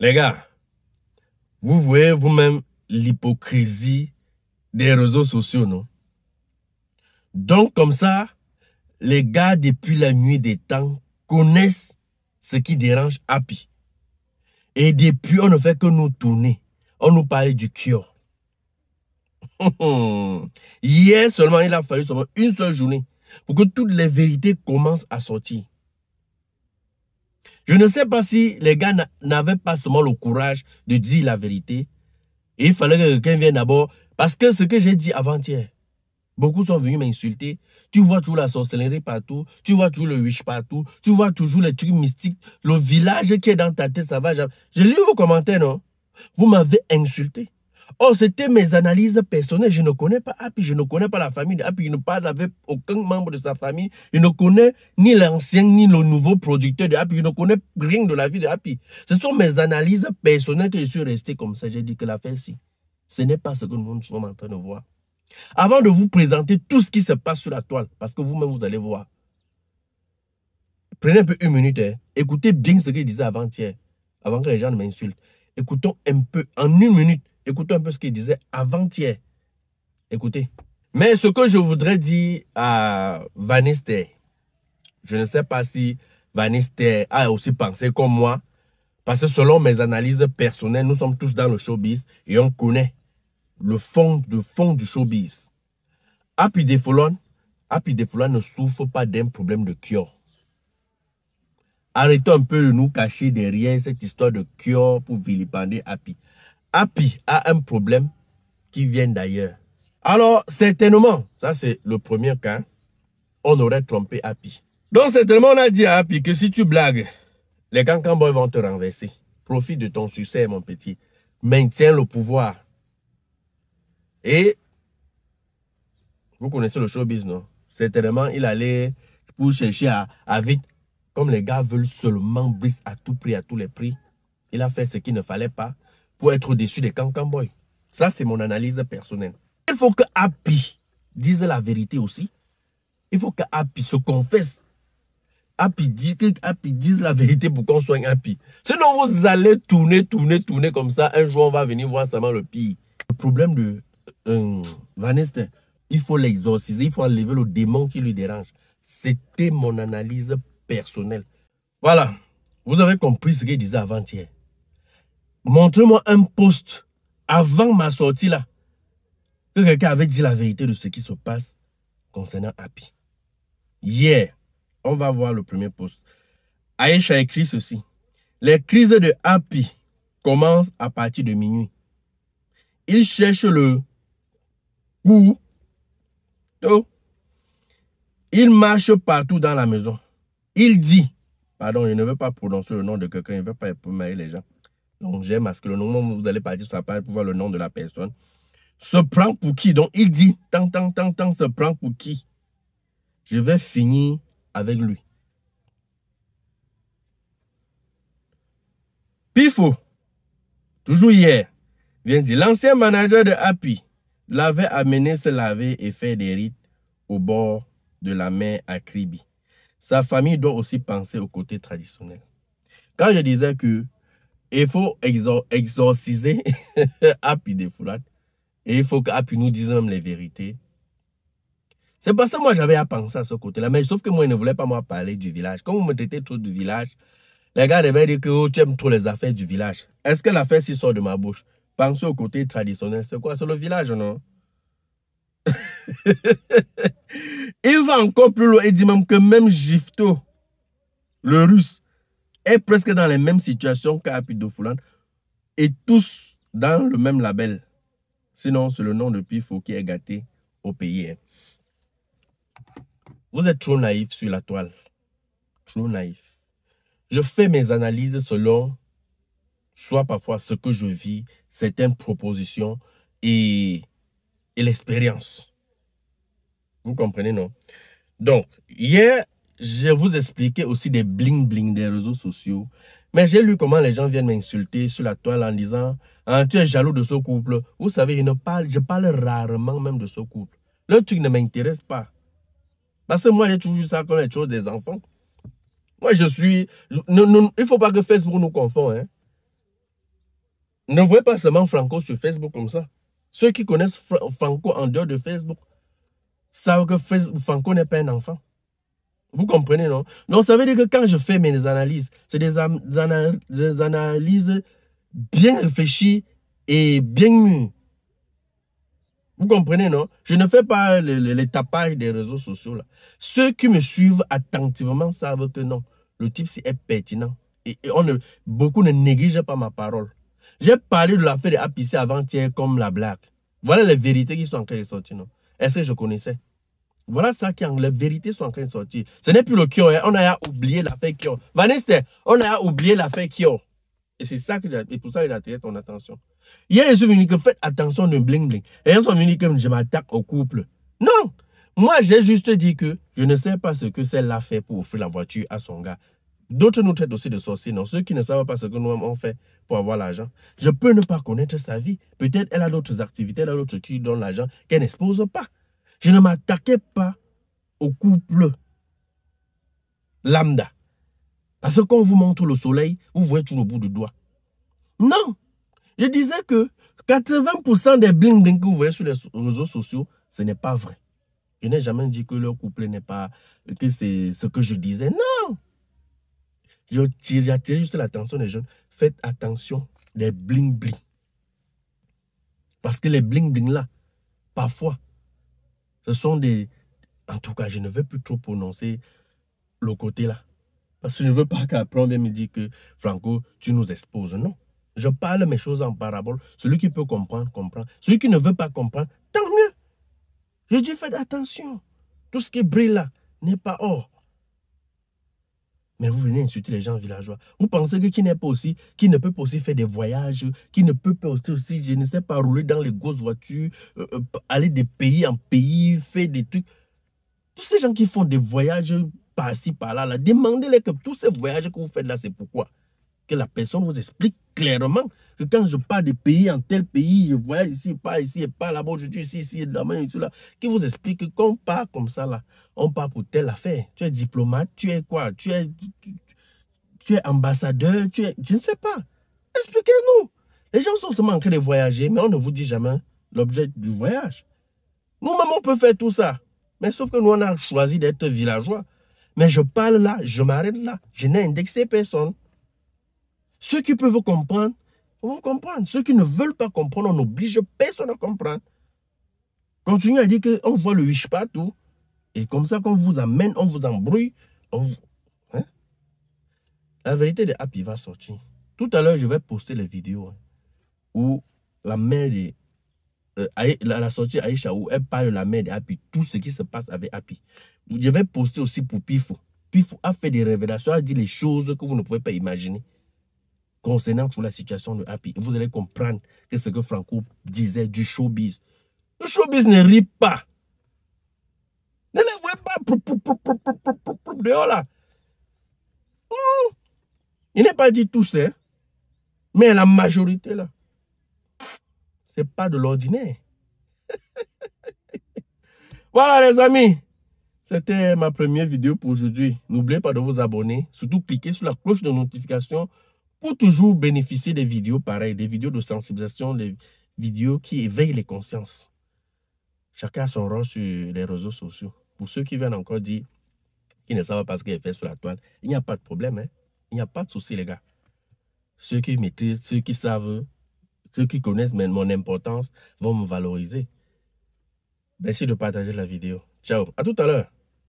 Les gars, vous voyez vous-même l'hypocrisie des réseaux sociaux, non Donc comme ça, les gars depuis la nuit des temps connaissent ce qui dérange Happy. Et depuis, on ne fait que nous tourner. On nous parle du cure. Hier seulement, il a fallu seulement une seule journée pour que toutes les vérités commencent à sortir. Je ne sais pas si les gars n'avaient pas seulement le courage de dire la vérité. il fallait que quelqu'un vienne d'abord. Parce que ce que j'ai dit avant-hier, beaucoup sont venus m'insulter. Tu vois toujours la sorcellerie partout. Tu vois toujours le witch partout. Tu vois toujours les trucs mystiques. Le village qui est dans ta tête, ça va. J'ai lu vos commentaires, non? Vous m'avez insulté. Or, c'était mes analyses personnelles. Je ne connais pas Happy, je ne connais pas la famille de Happy. Il ne parle avec aucun membre de sa famille. Il ne connaît ni l'ancien ni le nouveau producteur de Happy. Je ne connais rien de la vie de Ce sont mes analyses personnelles que je suis resté comme ça. J'ai dit que l'affaire, si, ce n'est pas ce que nous sommes en train de voir. Avant de vous présenter tout ce qui se passe sur la toile, parce que vous-même, vous allez voir. Prenez un peu une minute, hein. écoutez bien ce que je disais avant-hier, avant que les gens ne m'insultent. Écoutons un peu, en une minute, Écoutez un peu ce qu'il disait avant-hier. Écoutez. Mais ce que je voudrais dire à Vanister, je ne sais pas si Vanister a aussi pensé comme moi, parce que selon mes analyses personnelles, nous sommes tous dans le showbiz et on connaît le fond, fond du showbiz. Happy Defolon, Happy ne souffre pas d'un problème de cure. Arrêtons un peu de nous cacher derrière cette histoire de cure pour vilipender Happy. Happy a un problème qui vient d'ailleurs. Alors, certainement, ça c'est le premier cas, on aurait trompé Happy. Donc, certainement, on a dit à Happy que si tu blagues, les cancamboys vont te renverser. Profite de ton succès, mon petit. Maintiens le pouvoir. Et, vous connaissez le showbiz, non? Certainement, il allait pour chercher à, à vite. Comme les gars veulent seulement briser à tout prix, à tous les prix, il a fait ce qu'il ne fallait pas pour être au-dessus des cancamboys. Ça, c'est mon analyse personnelle. Il faut que Happy dise la vérité aussi. Il faut que Happy se confesse. Happy dit dise la vérité pour qu'on soigne Happy. Sinon, vous allez tourner, tourner, tourner comme ça. Un jour, on va venir voir seulement le pire. Le problème de euh, Vanessa, il faut l'exorciser. Il faut enlever le démon qui lui dérange. C'était mon analyse personnelle. Voilà. Vous avez compris ce qu'il disait avant-hier montrez moi un poste avant ma sortie là, que quelqu'un avait dit la vérité de ce qui se passe concernant Happy. Hier, yeah. on va voir le premier poste. Aïcha a écrit ceci. Les crises de Happy commencent à partir de minuit. Il cherche le où Il marche partout dans la maison. Il dit, pardon, je ne veux pas prononcer le nom de quelqu'un, je ne veux pas éprouver les gens. Donc j'aime à que le nom, vous allez partir sur la page pour voir le nom de la personne. Se prend pour qui Donc il dit, tant, tant, tant, tant, se prend pour qui Je vais finir avec lui. Pifo, toujours hier, vient dire, l'ancien manager de Happy l'avait amené se laver et faire des rites au bord de la mer à Kribi. Sa famille doit aussi penser au côté traditionnel. Quand je disais que il faut exorciser Api des foulates. Et il faut qu'Api nous dise même les vérités. C'est parce que moi, j'avais à penser à ce côté-là. Mais sauf que moi, il ne voulait pas moi parler du village. Comme vous me traitez trop du village, les gars devaient dire que oh, tu aimes trop les affaires du village. Est-ce que l'affaire s'y sort de ma bouche Pensez au côté traditionnel. C'est quoi C'est le village, non Il va encore plus loin. Il dit même que même Gifto, le russe, est presque dans les mêmes situations Foulane et tous dans le même label. Sinon, c'est le nom de Pifo qui est gâté au pays. Hein. Vous êtes trop naïf sur la toile. Trop naïf. Je fais mes analyses selon soit parfois ce que je vis, certaines propositions et, et l'expérience. Vous comprenez, non? Donc, hier, je vous expliquais aussi des bling-bling des réseaux sociaux. Mais j'ai lu comment les gens viennent m'insulter sur la toile en disant ah, Tu es jaloux de ce couple. Vous savez, je, ne parle, je parle rarement même de ce couple. Le truc ne m'intéresse pas. Parce que moi, j'ai toujours vu ça comme les choses des enfants. Moi, je suis. il ne faut pas que Facebook nous confond. Hein. Ne voyez pas seulement Franco sur Facebook comme ça. Ceux qui connaissent Franco en dehors de Facebook savent que Franco n'est pas un enfant. Vous comprenez, non Donc, ça veut dire que quand je fais mes analyses, c'est des, analyses bien réfléchies et bien mûres. Vous comprenez, non Je ne fais pas les le, tapages des réseaux sociaux. Là. Ceux qui me suivent attentivement savent que non, le type est pertinent. Et, on ne, beaucoup ne négligent pas ma parole. J'ai parlé de l'affaire de APC avant-hier comme la blague. Voilà les vérités qui sont en train de sortir, non Est-ce que je connaissais voilà ça qui en la vérité sont en train de sortir. Ce n'est plus le Kyo. Hein. On a oublié l'affaire Kyo. Vanessa, on a oublié l'affaire Kyo. Et c'est ça que et pour ça il a attiré ton attention. Hier, je suis venu que faites attention de bling bling. Et ils sont venus que je m'attaque au couple. Non. Moi, j'ai juste dit que je ne sais pas ce que celle-là fait pour offrir la voiture à son gars. D'autres nous traitent aussi de sorciers, non Ceux qui ne savent pas ce que nous avons fait pour avoir l'argent. Je peux ne pas connaître sa vie. Peut-être elle a d'autres activités, elle a d'autres qui donnent l'argent qu'elle n'expose pas. Je ne m'attaquais pas au couple lambda. Parce que quand on vous montre le soleil, vous voyez tout au bout du doigt. Non. Je disais que 80% des bling-bling que vous voyez sur les réseaux sociaux, ce n'est pas vrai. Je n'ai jamais dit que leur couple n'est pas... que c'est ce que je disais. Non. attiré juste l'attention des jeunes. Faites attention des bling-bling. Parce que les bling-bling là, parfois, ce sont des... En tout cas, je ne veux plus trop prononcer le côté là. Parce que je ne veux pas qu'apprendre on me dire que Franco, tu nous exposes. Non. Je parle mes choses en parabole. Celui qui peut comprendre, comprend. Celui qui ne veut pas comprendre, tant mieux. Je dis, faites attention. Tout ce qui brille là n'est pas or. Mais vous venez insulter les gens villageois. Vous pensez que qui n'est pas aussi, qui ne peut pas aussi faire des voyages, qui ne peut pas aussi, je ne sais pas, rouler dans les grosses voitures, euh, euh, aller de pays en pays, faire des trucs. Tous ces gens qui font des voyages par-ci, par-là, là, demandez-les que tous ces voyages que vous faites là, c'est pourquoi que la personne vous explique clairement que quand je pars de pays en tel pays, je vois ici, pas ici, et pas là-bas, je suis ici, ici, là-bas, ici, là, qui vous explique qu'on part comme ça, là, on part pour telle affaire. Tu es diplomate, tu es quoi Tu es, tu, es ambassadeur, tu es, je ne sais pas. Expliquez-nous. Les gens sont seulement en train de voyager, mais on ne vous dit jamais l'objet du voyage. nous maman on peut faire tout ça. Mais sauf que nous, on a choisi d'être villageois. Mais je parle là, je m'arrête là. Je n'ai indexé personne. Ceux qui peuvent comprendre vont comprendre. Ceux qui ne veulent pas comprendre, on n'oblige personne à comprendre. Continuez à dire qu'on voit le wish tout. Et comme ça, qu'on vous amène, on vous embrouille. On hein? La vérité de Happy va sortir. Tout à l'heure, je vais poster les vidéos hein, où la mère de. Euh, la, sortie Aïcha, où elle parle de la mère de Happy, tout ce qui se passe avec Happy. Je vais poster aussi pour Pifo. Pifo a fait des révélations, a dit les choses que vous ne pouvez pas imaginer concernant toute la situation de Happy. vous allez comprendre que ce que Franco disait du showbiz. Le showbiz ne rit pas. Ne le voyez pas dehors là. Hmm. Il n'est pas dit tout ça. Mais la majorité là, c'est pas de l'ordinaire. voilà les amis. C'était ma première vidéo pour aujourd'hui. N'oubliez pas de vous abonner. Surtout cliquez sur la cloche de notification pour toujours bénéficier des vidéos pareilles, des vidéos de sensibilisation, des vidéos qui éveillent les consciences. Chacun a son rôle sur les réseaux sociaux. Pour ceux qui viennent encore dire qu'ils ne savent pas ce est fait sur la toile, il n'y a pas de problème. Hein. Il n'y a pas de souci, les gars. Ceux qui maîtrisent, ceux qui savent, ceux qui connaissent mon importance vont me valoriser. Merci de partager la vidéo. Ciao, à tout à l'heure.